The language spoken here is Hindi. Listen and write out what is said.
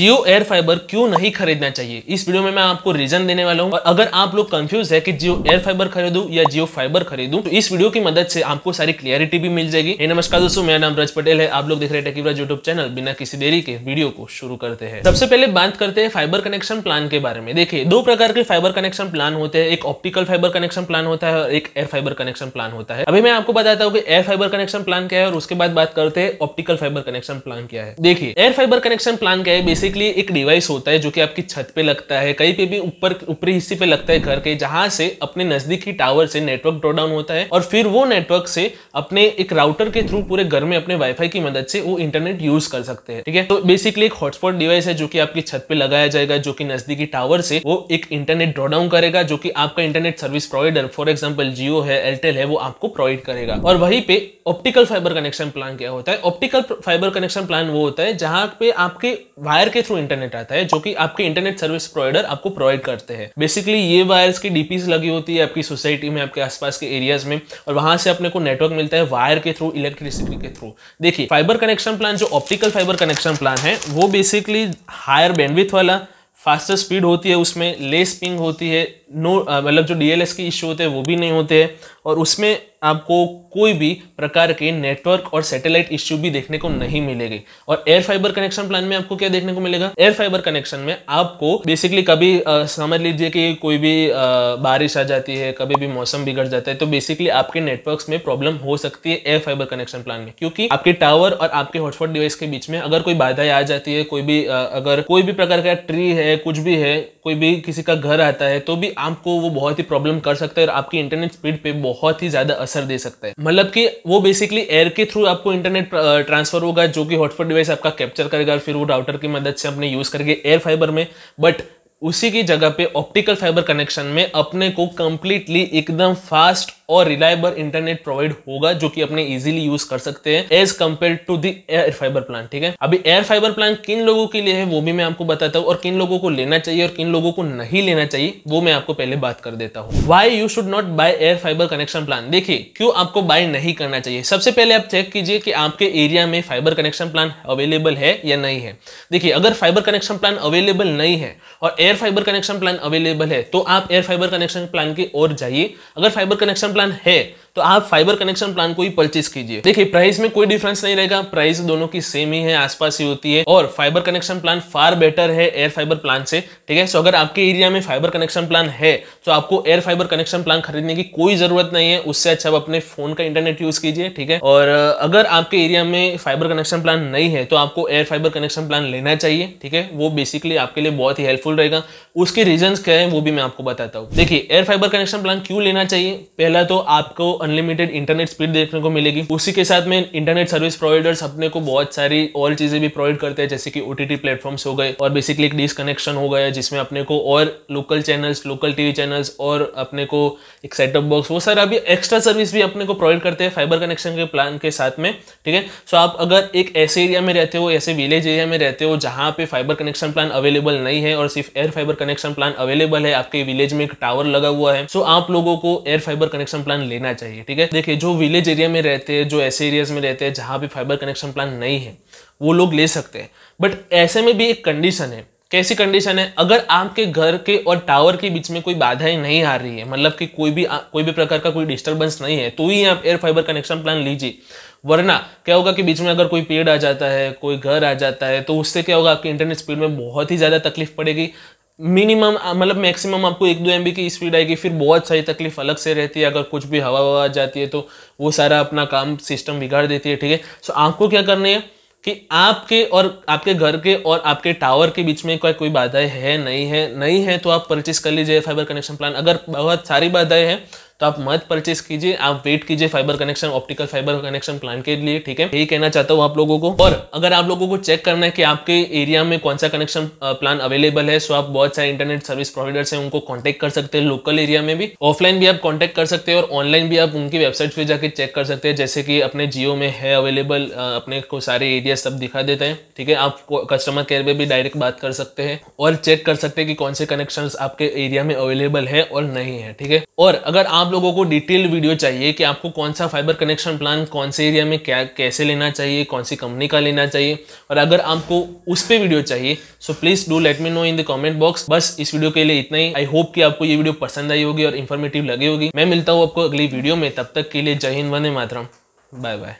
जियो एयर फाइबर क्यों नहीं खरीदना चाहिए इस वीडियो में मैं आपको रीजन देने वाला हूं और अगर आप लोग कंफ्यूज है कि जियो एयर फाइबर खरीदू या जियो फाइबर खरीदू तो इस वीडियो की मदद से आपको सारी क्लियरिटी भी मिल जाएगी नमस्कार दोस्तों मेरा नाम रज पटेल है आप लोग देख रहे हैं टेकीवराज यूट्यूब चैनल बिना किसी देरी के वीडियो को शुरू करते हैं सबसे पहले बात करते हैं फाइबर कनेक्शन प्लान के बारे में देखिए दो प्रकार के फाइबर कनेक्शन प्लान होते हैं एक ऑप्टिकल फाइबर कनेक्शन प्लान होता है और एक एयर फाइबर कनेक्शन प्लान होता है अभी मैं आपको बताता हूँ कि एयर फाइबर कनेक्शन प्लान क्या है और उसके बाद बात करते हैं ऑप्टिकल फाइबर कनेक्शन प्लान क्या है देखिए एयर फाइबर कनेक्शन प्लान क्या है बेसिकली एक डिवाइस होता है जो कि आपकी छत पे लगता है कहीं पे भी ऊपर ऊपरी हिस्से पे लगता है घर के जहां से अपने नजदीकी टावर से नेटवर्क ड्रॉडाउन होता है और फिर वो नेटवर्क से अपने एक राउटर के थ्रू पूरे घर में अपने वाईफाई की मदद से वो इंटरनेट यूज कर सकते हैं ठीक है तो बेसिकली एक हॉटस्पॉट डिवाइस है जो कि आपकी छत पे लगाया जाएगा जो कि नजदीकी टावर से वो एक इंटरनेट ड्रॉडाउन करेगा जो कि आपका internet service provider for example Jio है एयरटेल है वो आपको प्रोवाइड करेगा और वहीं पे ऑप्टिकल फाइबर कनेक्शन प्लान क्या होता है ऑप्टिकल फाइबर कनेक्शन प्लान वो होता है जहां पे आपके वायर के थ्रू इंटरनेट आता है जो कि आपके इंटरनेट सर्विस प्रोवाइडर आपको प्रोवाइड करते हैं बेसिकली ये वायर्स की डीपीज लगी होती है आपकी सोसाइटी में आपके आसपास के एरियाज में और वहां से अपने को नेटवर्क मिलता है वायर के थ्रू इलेक्ट्रिसिटी के थ्रू देखिए फाइबर कनेक्शन प्लान जो ऑप्टिकल फाइबर कनेक्शन प्लान है वो बेसिकली हायर बैंडविथ वाला फास्टर स्पीड होती है उसमें लेस पिंग होती है नो मतलब जो डीएलएस के इश्यू होते हैं वो भी नहीं होते हैं और उसमें आपको कोई भी प्रकार के नेटवर्क और सैटेलाइट इश्यू भी देखने को नहीं मिलेगी और एयर फाइबर कनेक्शन प्लान में आपको क्या देखने को मिलेगा एयर फाइबर कनेक्शन में आपको बेसिकली कभी समझ लीजिए कि कोई भी आ, बारिश आ जाती है कभी भी मौसम बिगड़ जाता है तो बेसिकली आपके नेटवर्क में प्रॉब्लम हो सकती है एयर फाइबर कनेक्शन प्लान में क्योंकि आपके टावर और आपके हॉटस्पॉट डिवाइस के बीच में अगर कोई बाधाएं आ जाती है कोई भी आ, अगर कोई भी प्रकार का ट्री है कुछ भी है कोई भी किसी का घर आता है तो भी आपको वो बहुत ही प्रॉब्लम कर सकता है और आपकी इंटरनेट स्पीड पे बहुत ही ज्यादा असर असर दे सकता है मतलब कि वो बेसिकली एयर के थ्रू आपको इंटरनेट ट्रांसफर होगा जो कि हॉटस्पॉट डिवाइस आपका कैप्चर करेगा फिर वो राउटर की मदद से अपने यूज करके एयर फाइबर में बट उसी की जगह पे ऑप्टिकल फाइबर कनेक्शन में अपने को कंप्लीटली एकदम फास्ट और रिलायबल इंटरनेट प्रोवाइड होगा जो कि अपने इजीली यूज कर सकते हैं as compared to the air fibre plan ठीक है अभी एयर फाइबर प्लान किन लोगों के लिए है वो भी मैं आपको बताता हूँ और किन लोगों को लेना चाहिए और किन लोगों को नहीं लेना चाहिए वो मैं आपको पहले बात कर देता हूँ why you should not buy air fibre connection plan देखिए क्यों आपको बाय नहीं करना चाहिए सबसे पहले आप चेक कीजिए कि आपके एरिया में फाइबर कनेक्शन प्लान अवेलेबल है या नहीं है देखिए अगर फाइबर कनेक्शन प्लान अवेलेबल नहीं है और air fibre connection plan available है तो आप एयर फाइबर कनेक्शन प्लान की ओर जाइए अगर फाइबर कनेक्शन प्लान है तो आप फाइबर कनेक्शन प्लान को ही परचेज कीजिए देखिए प्राइस में कोई डिफरेंस नहीं रहेगा प्राइस दोनों की सेम ही है आसपास ही होती है और fibre connection plan far better है एयर फाइबर प्लान से ठीक है सो अगर आपके एरिया में फाइबर कनेक्शन प्लान है तो आपको एयर फाइबर कनेक्शन प्लान खरीदने की कोई जरूरत नहीं है उससे अच्छा आप अपने फोन का इंटरनेट यूज कीजिए ठीक है और अगर आपके एरिया में फाइबर कनेक्शन प्लान नहीं है तो आपको एयर फाइबर कनेक्शन प्लान लेना चाहिए ठीक है वो बेसिकली आपके लिए बहुत ही हेल्पफुल रहेगा उसके रीजन क्या है वो भी मैं आपको बताता हूँ देखिए एयर फाइबर कनेक्शन प्लान क्यों लेना चाहिए पहला तो आपको अनलिमिटेड इंटरनेट स्पीड देखने को मिलेगी उसी के साथ में इंटरनेट सर्विस प्रोवाइडर्स अपने को बहुत सारी और चीजें भी प्रोवाइड करते हैं जैसे कि ओटीटी प्लेटफॉर्म्स हो गए और बेसिकली एक डिसकनेक्शन हो गया जिसमें अपने को और local channels local TV channels और अपने को एक सेटअप बॉक्स वो सारा अभी एक्स्ट्रा सर्विस भी अपने को प्रोवाइड करते हैं फाइबर कनेक्शन के प्लान के साथ में ठीक है सो आप अगर एक ऐसे एरिया में रहते हो ऐसे विलेज एरिया में रहते हो जहां पे फाइबर कनेक्शन प्लान अवेलेबल नहीं है और सिर्फ air fibre connection plan available है आपके विलेज में एक टावर लगा हुआ है सो आप लोगों को एयर फाइबर कनेक्शन प्लान लेना चाहिए चाहिए ठीक है देखिए जो विलेज एरिया में रहते हैं जो ऐसे एरियाज में रहते हैं जहां भी फाइबर कनेक्शन प्लान नहीं है वो लोग ले सकते हैं बट ऐसे में भी एक कंडीशन है कैसी कंडीशन है अगर आपके घर के और टावर के बीच में कोई बाधाएं नहीं आ रही है मतलब कि कोई भी कोई भी प्रकार का कोई डिस्टर्बेंस नहीं है तो ही आप एयर फाइबर कनेक्शन प्लान लीजिए वरना क्या होगा कि बीच में अगर कोई पेड़ आ जाता है कोई घर आ जाता है तो उससे क्या होगा आपकी इंटरनेट स्पीड में बहुत ही ज़्यादा तकलीफ पड़ेगी मिनिमम मतलब मैक्सिमम आपको एक दो एम की स्पीड आएगी फिर बहुत सारी तकलीफ अलग से रहती है अगर कुछ भी हवा हवा जाती है तो वो सारा अपना काम सिस्टम बिगाड़ देती है ठीक है सो आपको क्या करना है कि आपके और आपके घर के और आपके टावर के बीच में कोई कोई बाधाएं है नहीं है नहीं है तो आप परचेस कर लीजिए फाइबर कनेक्शन प्लान अगर बहुत सारी बाधाएं हैं तो आप मत परचेस कीजिए आप वेट कीजिए fibre connection optical fibre connection plan के लिए ठीक है यही कहना चाहता हूँ आप लोगों को और अगर आप लोगों को चेक करना है कि आपके एरिया में कौन सा कनेक्शन प्लान अवेलेबल है सो आप बहुत सारे इंटरनेट सर्विस प्रोवाइडर्स हैं उनको कॉन्टेक्ट कर सकते हैं लोकल एरिया में भी ऑफलाइन भी आप कॉन्टेक्ट कर सकते हैं और ऑनलाइन भी आप उनकी वेबसाइट पर जाकर चेक कर सकते हैं जैसे कि अपने जियो में है अवेलेबल अपने को सारे एरिया सब दिखा देते हैं ठीक है आप कस्टमर केयर में भी डायरेक्ट बात कर सकते हैं और चेक कर सकते हैं कि कौन से कनेक्शन आपके एरिया में अवेलेबल है और नहीं है ठीक है और अगर आप आप लोगों को डिटेल वीडियो चाहिए कि आपको कौन सा फाइबर कनेक्शन प्लान कौन से एरिया में क्या कैसे लेना चाहिए कौन सी कंपनी का लेना चाहिए और अगर आपको उस पर वीडियो चाहिए so please do let me know in the comment box बस इस वीडियो के लिए इतना ही आई होप कि आपको ये वीडियो पसंद आई होगी और इन्फॉर्मेटिव लगी होगी मैं मिलता हूँ आपको अगली वीडियो में तब तक के लिए जय हिंद वन मातरम बाय बाय